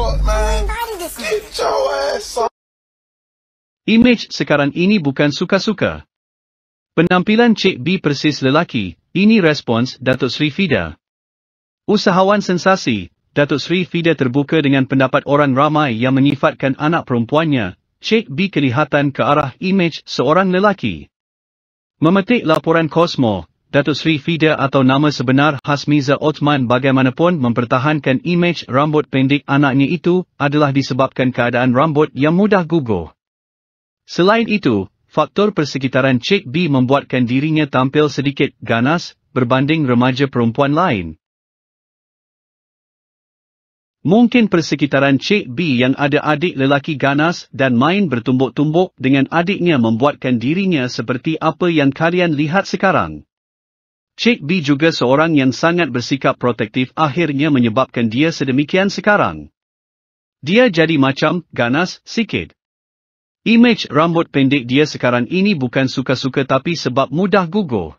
fuck, man. Get your ass off. Image sekarang ini bukan suka-suka. Penampilan Cik B persis lelaki, ini respons Datuk Sri Fida. Usahawan sensasi, Datuk Sri Fida terbuka dengan pendapat orang ramai yang menyifatkan anak perempuannya, Cik B kelihatan ke arah image seorang lelaki. Memetik laporan Cosmo, Dato' Sri Fida atau nama sebenar Hasmiza Othman bagaimanapun mempertahankan imej rambut pendek anaknya itu adalah disebabkan keadaan rambut yang mudah gugur. Selain itu, faktor persekitaran Cik B membuatkan dirinya tampil sedikit ganas berbanding remaja perempuan lain. Mungkin persekitaran Cik B yang ada adik lelaki ganas dan main bertumbuk-tumbuk dengan adiknya membuatkan dirinya seperti apa yang kalian lihat sekarang. Cik B juga seorang yang sangat bersikap protektif akhirnya menyebabkan dia sedemikian sekarang. Dia jadi macam, ganas, sikit. Image rambut pendek dia sekarang ini bukan suka-suka tapi sebab mudah gugur.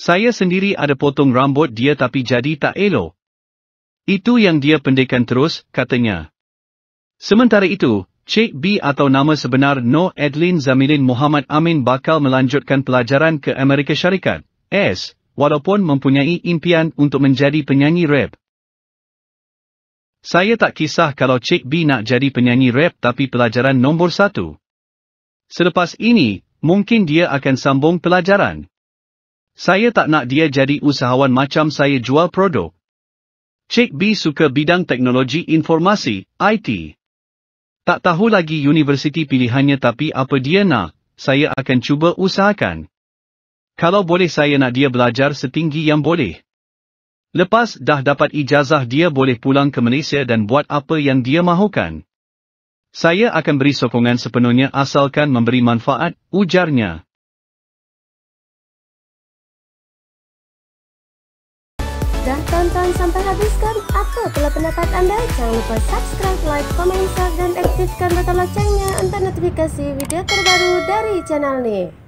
Saya sendiri ada potong rambut dia tapi jadi tak elok. Itu yang dia pendekkan terus, katanya. Sementara itu, Cik B atau nama sebenar No Adlin Zamilin Muhammad Amin bakal melanjutkan pelajaran ke Amerika Syarikat, S, walaupun mempunyai impian untuk menjadi penyanyi rap. Saya tak kisah kalau Cik B nak jadi penyanyi rap tapi pelajaran nombor satu. Selepas ini, mungkin dia akan sambung pelajaran. Saya tak nak dia jadi usahawan macam saya jual produk. Cik B suka bidang teknologi informasi, IT. Tak tahu lagi universiti pilihannya tapi apa dia nak, saya akan cuba usahakan. Kalau boleh saya nak dia belajar setinggi yang boleh. Lepas dah dapat ijazah dia boleh pulang ke Malaysia dan buat apa yang dia mahukan. Saya akan beri sokongan sepenuhnya asalkan memberi manfaat, ujarnya. Dah tonton sampai habis kan? Apa pula pendapat anda? Jangan lupa subscribe, like, komen, share dan aktifkan butang loncengnya untuk notifikasi video terbaru dari channel ni.